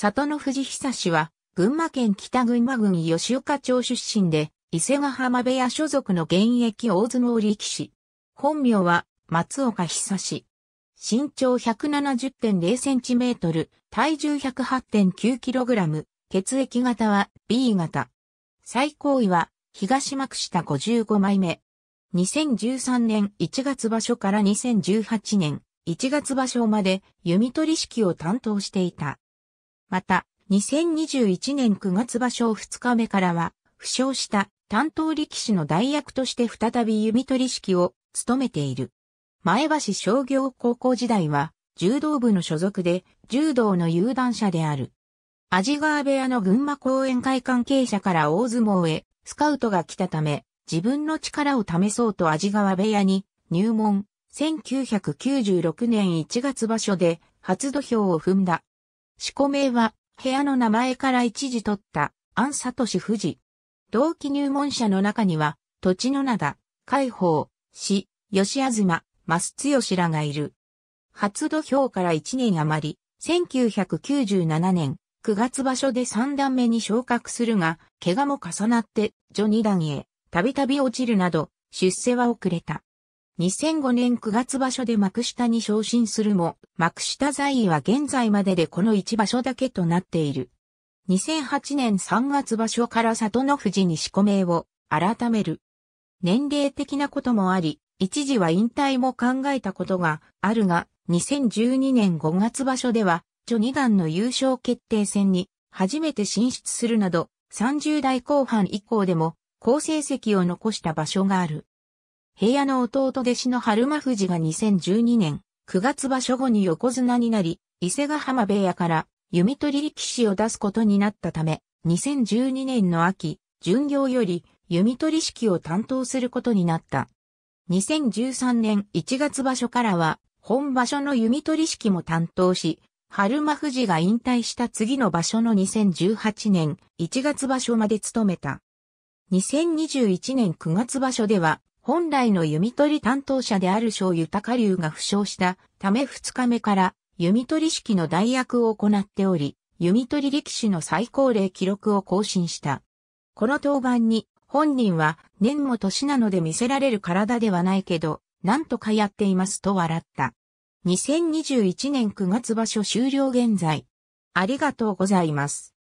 里の藤久氏は、群馬県北群馬郡吉岡町出身で、伊勢ヶ浜部屋所属の現役大相撲力士。本名は、松岡久氏。身長170.0センチメートル、体重108.9キログラム、血液型は B 型。最高位は、東幕下55枚目。2013年1月場所から2018年1月場所まで弓取式を担当していた。また、2021年9月場所2日目からは、負傷した担当力士の代役として再び弓取り式を務めている。前橋商業高校時代は、柔道部の所属で、柔道の有段者である。味川部屋の群馬公演会関係者から大相撲へ、スカウトが来たため、自分の力を試そうと味川部屋に入門、1996年1月場所で初土俵を踏んだ四股名は、部屋の名前から一時取った、安里氏富士。同期入門者の中には、土地の灘、海宝、市、吉東、増強らがいる。初土俵から一年余り、1997年、9月場所で三段目に昇格するが、怪我も重なって、序二段へ、たびたび落ちるなど、出世は遅れた。2005年9月場所で幕下に昇進するも、幕下在位は現在まででこの1場所だけとなっている。2008年3月場所から里の富士に仕込めを改める。年齢的なこともあり、一時は引退も考えたことがあるが、2012年5月場所では、序二段の優勝決定戦に初めて進出するなど、30代後半以降でも好成績を残した場所がある。平野の弟弟子の春馬富士が2012年9月場所後に横綱になり、伊勢ヶ浜部屋から弓取力士を出すことになったため、2012年の秋、巡業より弓取式を担当することになった。2013年1月場所からは、本場所の弓取式も担当し、春馬富士が引退した次の場所の2018年1月場所まで務めた。2021年9月場所では、本来の弓取り担当者である小豊龍が負傷したため2日目から弓取り式の代役を行っており、弓取り力士の最高齢記録を更新した。この登板に本人は年も年なので見せられる体ではないけど、なんとかやっていますと笑った。2021年9月場所終了現在。ありがとうございます。